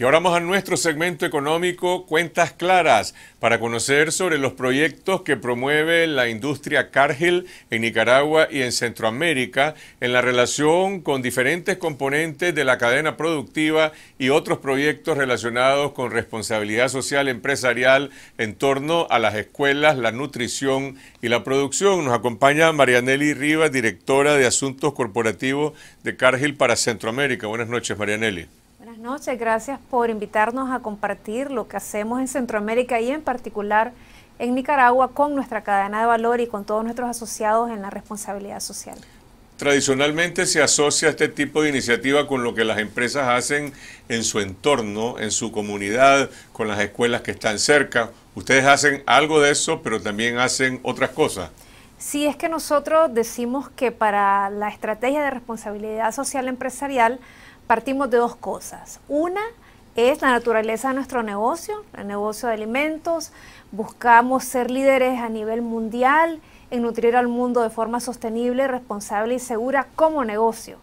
Y ahora vamos a nuestro segmento económico Cuentas Claras para conocer sobre los proyectos que promueve la industria Cargill en Nicaragua y en Centroamérica en la relación con diferentes componentes de la cadena productiva y otros proyectos relacionados con responsabilidad social empresarial en torno a las escuelas, la nutrición y la producción. Nos acompaña Marianelli Rivas, directora de Asuntos Corporativos de Cargill para Centroamérica. Buenas noches, Marianelli noches, gracias por invitarnos a compartir lo que hacemos en Centroamérica y en particular en Nicaragua con nuestra cadena de valor y con todos nuestros asociados en la responsabilidad social. Tradicionalmente se asocia este tipo de iniciativa con lo que las empresas hacen en su entorno, en su comunidad, con las escuelas que están cerca. Ustedes hacen algo de eso, pero también hacen otras cosas. Sí, es que nosotros decimos que para la estrategia de responsabilidad social empresarial, partimos de dos cosas. Una es la naturaleza de nuestro negocio, el negocio de alimentos. Buscamos ser líderes a nivel mundial en nutrir al mundo de forma sostenible, responsable y segura como negocio.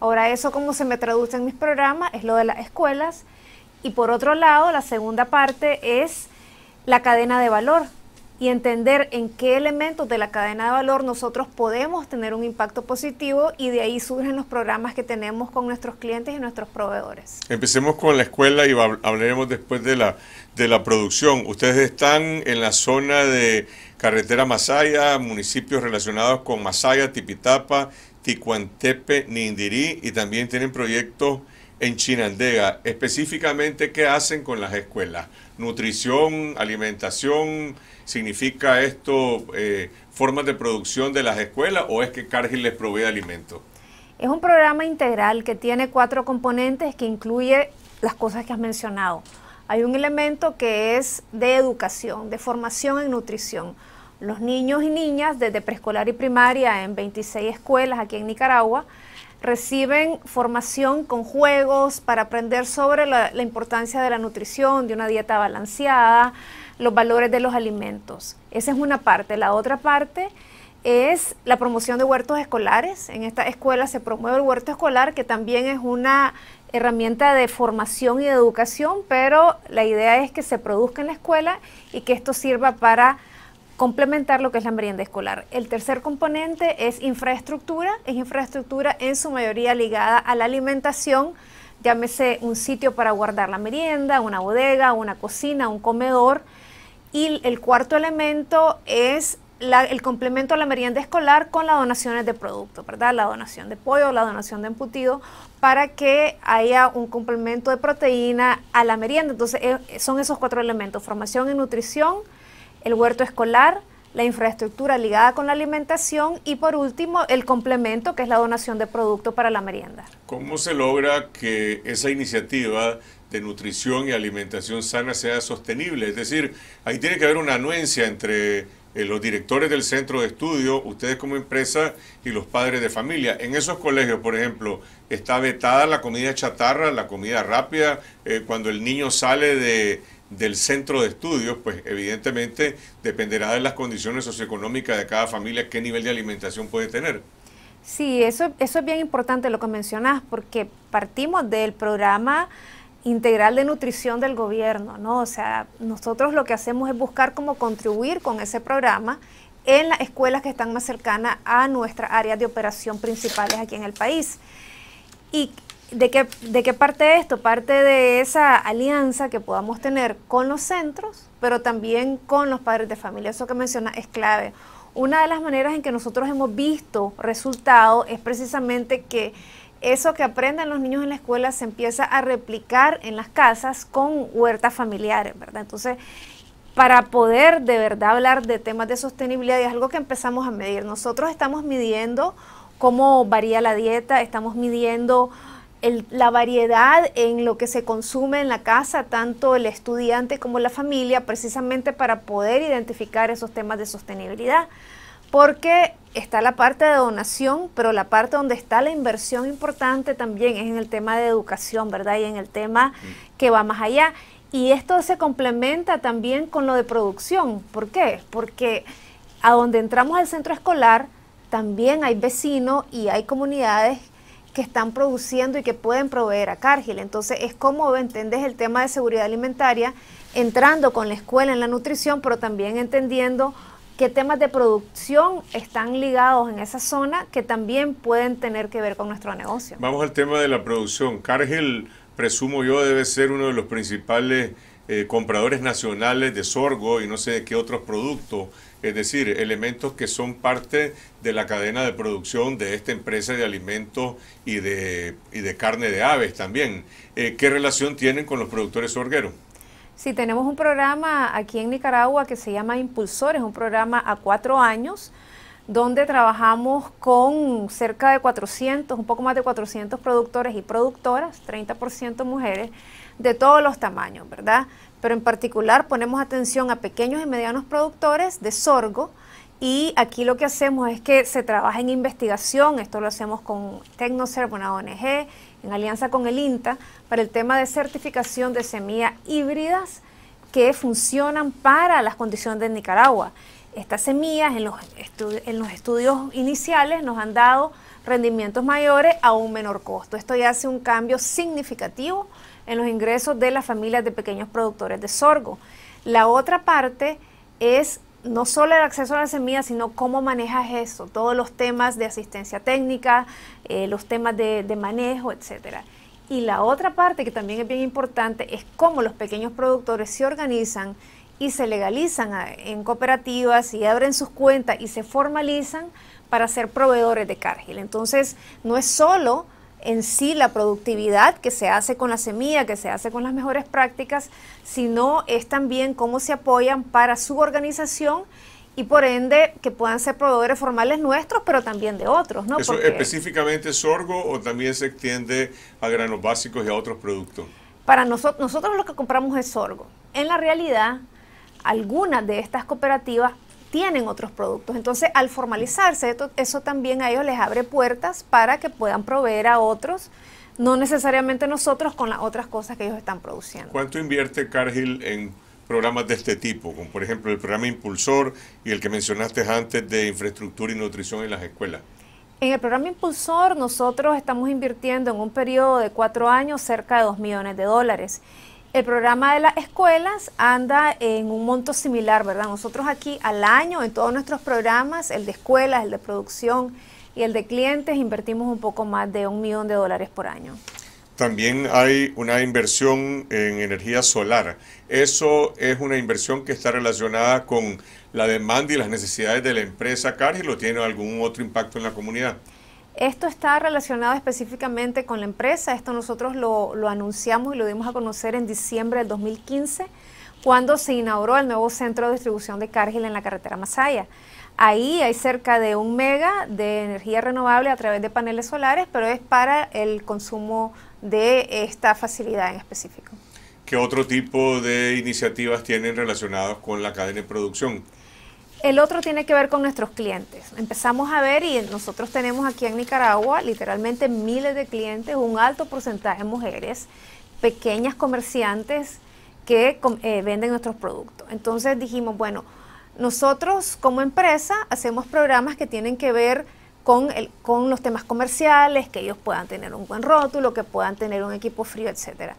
Ahora eso como se me traduce en mis programas es lo de las escuelas. Y por otro lado, la segunda parte es la cadena de valor, y entender en qué elementos de la cadena de valor nosotros podemos tener un impacto positivo y de ahí surgen los programas que tenemos con nuestros clientes y nuestros proveedores. Empecemos con la escuela y hablaremos después de la, de la producción. Ustedes están en la zona de carretera Masaya, municipios relacionados con Masaya, Tipitapa, Ticuantepe, Nindirí y también tienen proyectos en Chinandega. Específicamente, ¿qué hacen con las escuelas? Nutrición, alimentación, ¿significa esto eh, formas de producción de las escuelas o es que Cargill les provee alimento? Es un programa integral que tiene cuatro componentes que incluye las cosas que has mencionado. Hay un elemento que es de educación, de formación en nutrición. Los niños y niñas desde preescolar y primaria en 26 escuelas aquí en Nicaragua reciben formación con juegos para aprender sobre la, importancia de la nutrición, de una dieta balanceada, los valores de los alimentos. Esa es una parte. La otra parte es la promoción de huertos escolares. En esta escuela se promueve el huerto escolar, que también es una herramienta de formación y de educación, pero la idea es que se produzca en la escuela y que esto sirva para complementar lo que es la merienda escolar. El tercer componente es infraestructura, es infraestructura en su mayoría ligada a la alimentación, llámese un sitio para guardar la merienda, una bodega, una cocina, un comedor. Y el cuarto elemento es el complemento a la merienda escolar con las donaciones de productos, ¿verdad? La donación de pollo, la donación de embutido, para que haya un complemento de proteína a la merienda. Entonces, eh, son esos cuatro elementos, formación en nutrición, el huerto escolar, la infraestructura ligada con la alimentación y por último el complemento que es la donación de producto para la merienda. ¿Cómo se logra que esa iniciativa de nutrición y alimentación sana sea sostenible? Es decir, ahí tiene que haber una anuencia entre eh, los directores del centro de estudio, ustedes como empresa y los padres de familia. En esos colegios, por ejemplo, está vetada la comida chatarra, la comida rápida, eh, cuando el niño sale de del centro de estudios, pues evidentemente dependerá de las condiciones socioeconómicas de cada familia qué nivel de alimentación puede tener. Sí, eso, eso es bien importante lo que mencionas, porque partimos del programa integral de nutrición del gobierno, ¿no? O sea, nosotros lo que hacemos es buscar cómo contribuir con ese programa en las escuelas que están más cercanas a nuestra área de operación principales aquí en el país. Y ¿De qué, ¿De parte esto? Parte de esa alianza que podamos tener con los centros, pero también con los padres de familia. Eso que menciona es clave. Una de las maneras en que nosotros hemos visto resultados es precisamente que eso que aprenden los niños en la escuela se empieza a replicar en las casas con huertas familiares, ¿verdad? Entonces, para poder de verdad hablar de temas de sostenibilidad es algo que empezamos a medir. Nosotros estamos midiendo cómo varía la dieta, estamos midiendo la variedad en lo que se consume en la casa, tanto el estudiante como la familia, precisamente para poder identificar esos temas de sostenibilidad. Porque está la parte de donación, pero la parte donde está la inversión importante también es en el tema de educación, ¿verdad? Y en el tema mm. que va más allá. Y esto se complementa también con lo de producción. ¿Por qué? Porque a donde entramos al centro escolar, también hay vecinos y hay comunidades que están produciendo y que pueden proveer a Cargill. Entonces es como entendés el tema de seguridad alimentaria entrando con la escuela en la nutrición, pero también entendiendo qué temas de producción están ligados en esa zona que también pueden tener que ver con nuestro negocio. Vamos al tema de la producción. Cargill, presumo yo, debe ser uno de los principales eh, compradores nacionales de sorgo y no sé de qué otros productos es decir, elementos que son parte de la cadena de producción de esta empresa de alimentos y de, de carne de aves también. Eh, ¿Qué relación tienen con los productores sorgueros? Sí, tenemos un programa aquí en Nicaragua que se llama Impulsores, un programa a cuatro años donde trabajamos con cerca de 400, un poco más de 400 productores y productoras, 30% mujeres, de todos los tamaños, ¿verdad? pero en particular ponemos atención a pequeños y medianos productores de sorgo y aquí lo que hacemos es que se trabaja en investigación, esto lo hacemos con Tecnoserv, una ONG, en alianza con el INTA, para el tema de certificación de semillas híbridas que funcionan para las condiciones de Nicaragua. Estas semillas en los estudios iniciales nos han dado rendimientos mayores a un menor costo. Esto ya hace un cambio significativo en los ingresos de las familias de pequeños productores de sorgo. La otra parte es no solo el acceso a la semilla, sino cómo manejas eso, todos los temas de asistencia técnica, eh, los temas de, manejo, etcétera. Y la otra parte que también es bien importante es cómo los pequeños productores se organizan y se legalizan ah, en cooperativas y abren sus cuentas y se formalizan para ser proveedores de Cargill. Entonces, no es solo en sí la productividad que se hace con la semilla, que se hace con las mejores prácticas, sino es también cómo se apoyan para su organización y por ende que puedan ser proveedores formales nuestros, pero también de otros. ¿no? ¿Eso específicamente sorgo o también se extiende a granos básicos y a otros productos? Para nosotros, nosotros lo que compramos es sorgo. En la realidad, algunas de estas cooperativas tienen otros productos. Entonces, al formalizarse, eso también a ellos les abre puertas para que puedan proveer a otros, no necesariamente nosotros, con las otras cosas que ellos están produciendo. ¿Cuánto invierte Cargill en programas de este tipo, como por ejemplo el programa Impulsor y el que mencionaste antes de infraestructura y nutrición en las escuelas? En el programa Impulsor nosotros estamos invirtiendo en un periodo de cuatro años cerca de dos millones de dólares el programa de las escuelas anda en un monto similar, ¿verdad? Nosotros aquí al año, en todos nuestros programas, el de escuelas, el de producción y el de clientes, invertimos un poco más de un millón de dólares por año. También hay una inversión en energía solar. Eso es una inversión que está relacionada con la demanda y las necesidades de la empresa Cargill ¿Lo tiene algún otro impacto en la comunidad. Esto está relacionado específicamente con la empresa, esto nosotros lo, anunciamos y lo dimos a conocer en diciembre del 2015 cuando se inauguró el nuevo centro de distribución de Cargill en la carretera Masaya. Ahí hay cerca de un mega de energía renovable a través de paneles solares, pero es para el consumo de esta facilidad en específico. ¿Qué otro tipo de iniciativas tienen relacionadas con la cadena de producción? El otro tiene que ver con nuestros clientes. Empezamos a ver y nosotros tenemos aquí en Nicaragua literalmente miles de clientes, un alto porcentaje de mujeres, pequeñas comerciantes que eh, venden nuestros productos. Entonces dijimos, bueno, nosotros como empresa hacemos programas que tienen que ver con, con los temas comerciales, que ellos puedan tener un buen rótulo, que puedan tener un equipo frío, etcétera.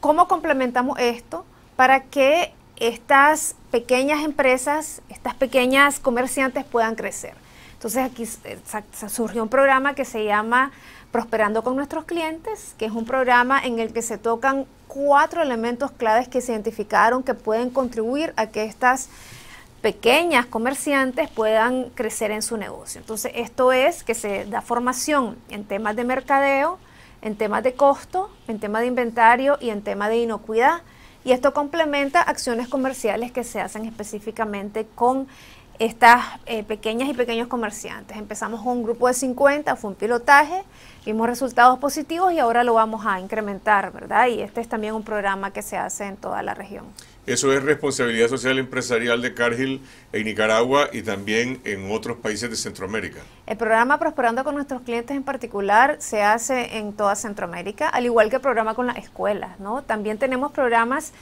¿Cómo complementamos esto para que estas pequeñas empresas, estas pequeñas comerciantes puedan crecer. Entonces aquí eh, surgió un programa que se llama Prosperando con nuestros clientes, que es un programa en el que se tocan cuatro elementos claves que se identificaron que pueden contribuir a que estas pequeñas comerciantes puedan crecer en su negocio. Entonces esto es que se da formación en temas de mercadeo, en temas de costo, en temas de inventario y en temas de inocuidad y esto complementa acciones comerciales que se hacen específicamente con estas eh, pequeñas y pequeños comerciantes. Empezamos con un grupo de 50, fue un pilotaje, vimos resultados positivos y ahora lo vamos a incrementar, ¿verdad? Y este es también un programa que se hace en toda la región. Eso es responsabilidad social empresarial de Cargill en Nicaragua y también en otros países de Centroamérica. El programa Prosperando con nuestros clientes en particular se hace en toda Centroamérica, al igual que el programa con las escuelas, ¿no? También tenemos programas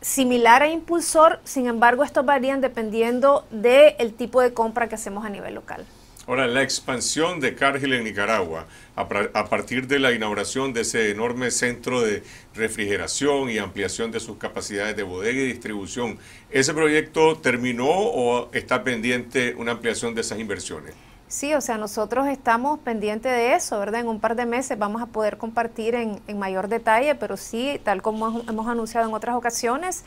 similar a e Impulsor, sin embargo, estos varían dependiendo del tipo de compra que hacemos a nivel local. Ahora, la expansión de Cargill en Nicaragua, a, partir de la inauguración de ese enorme centro de refrigeración y ampliación de sus capacidades de bodega y distribución, ¿ese proyecto terminó o está pendiente una ampliación de esas inversiones? Sí, o sea, nosotros estamos pendientes de eso, ¿verdad? En un par de meses vamos a poder compartir en, en mayor detalle, pero sí, tal como hemos anunciado en otras ocasiones,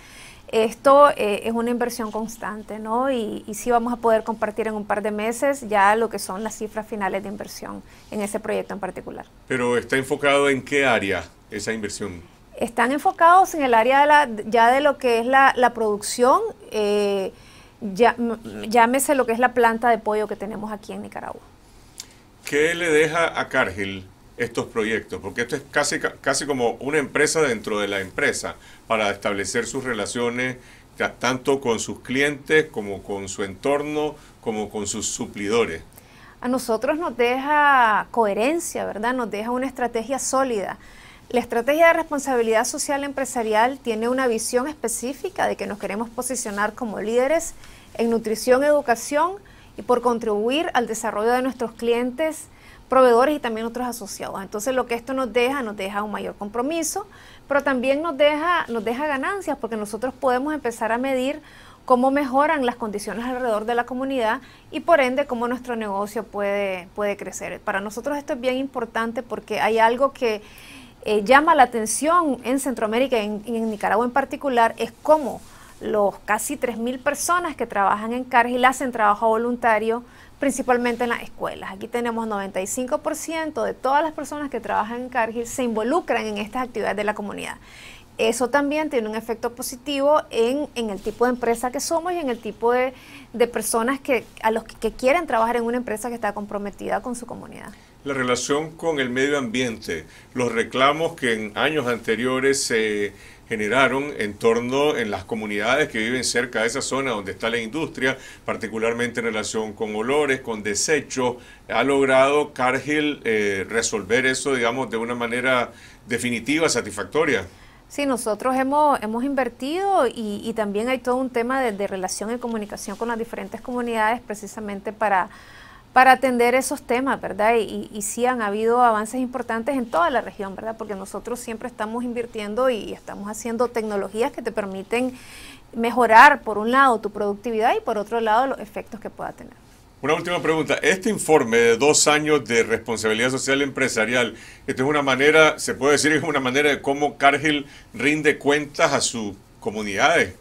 esto eh, es una inversión constante, ¿no? Y, y, sí vamos a poder compartir en un par de meses ya lo que son las cifras finales de inversión en ese proyecto en particular. Pero está enfocado en qué área esa inversión? Están enfocados en el área ya de lo que es la, producción, eh, llámese lo que es la planta de pollo que tenemos aquí en Nicaragua. ¿Qué le deja a Cargill estos proyectos, porque esto es casi, casi como una empresa dentro de la empresa para establecer sus relaciones tanto con sus clientes como con su entorno, como con sus suplidores. A nosotros nos deja coherencia, ¿verdad? Nos deja una estrategia sólida. La estrategia de responsabilidad social empresarial tiene una visión específica de que nos queremos posicionar como líderes en nutrición, educación y por contribuir al desarrollo de nuestros clientes proveedores y también otros asociados. Entonces lo que esto nos deja, nos deja un mayor compromiso, pero también nos deja, nos deja ganancias porque nosotros podemos empezar a medir cómo mejoran las condiciones alrededor de la comunidad y por ende cómo nuestro negocio puede, puede crecer. Para nosotros esto es bien importante porque hay algo que eh, llama la atención en Centroamérica y en, Nicaragua en particular, es cómo los casi 3.000 personas que trabajan en y hacen trabajo voluntario principalmente en las escuelas. Aquí tenemos 95% de todas las personas que trabajan en Cargill se involucran en estas actividades de la comunidad. Eso también tiene un efecto positivo en, el tipo de empresa que somos y en el tipo de, personas que, a los que quieren trabajar en una empresa que está comprometida con su comunidad la relación con el medio ambiente, los reclamos que en años anteriores se generaron en torno en las comunidades que viven cerca de esa zona donde está la industria, particularmente en relación con olores, con desechos. Ha logrado Cargill eh, resolver eso, digamos, de una manera definitiva, satisfactoria. Sí, nosotros hemos, hemos invertido y, también hay todo un tema de, de relación y comunicación con las diferentes comunidades precisamente para para atender esos temas, ¿verdad? Y, y, sí han habido avances importantes en toda la región, ¿verdad? Porque nosotros siempre estamos invirtiendo y estamos haciendo tecnologías que te permiten mejorar, por un lado, tu productividad y por otro lado, los efectos que pueda tener. Una última pregunta. Este informe de dos años de responsabilidad social empresarial, esto es una manera, se puede decir que es una manera de cómo Cargill rinde cuentas a sus comunidades,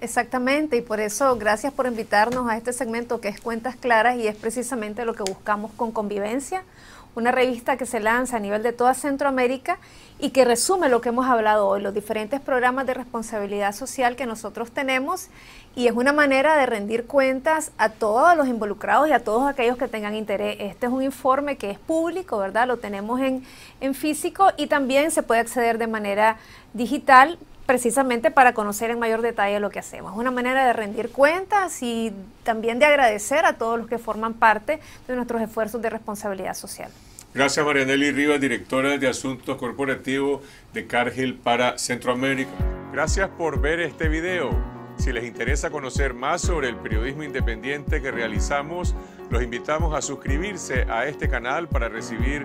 Exactamente, y por eso gracias por invitarnos a este segmento que es Cuentas Claras y es precisamente lo que buscamos con Convivencia, una revista que se lanza a nivel de toda Centroamérica y que resume lo que hemos hablado hoy, los diferentes programas de responsabilidad social que nosotros tenemos y es una manera de rendir cuentas a todos los involucrados y a todos aquellos que tengan interés. Este es un informe que es público, ¿verdad? Lo tenemos en, en físico y también se puede acceder de manera digital precisamente para conocer en mayor detalle lo que hacemos. una manera de rendir cuentas y también de agradecer a todos los que forman parte de nuestros esfuerzos de responsabilidad social. Gracias Marianelli Rivas, directora de Asuntos Corporativos de Cargill para Centroamérica. Gracias por ver este video. Si les interesa conocer más sobre el periodismo independiente que realizamos, los invitamos a suscribirse a este canal para recibir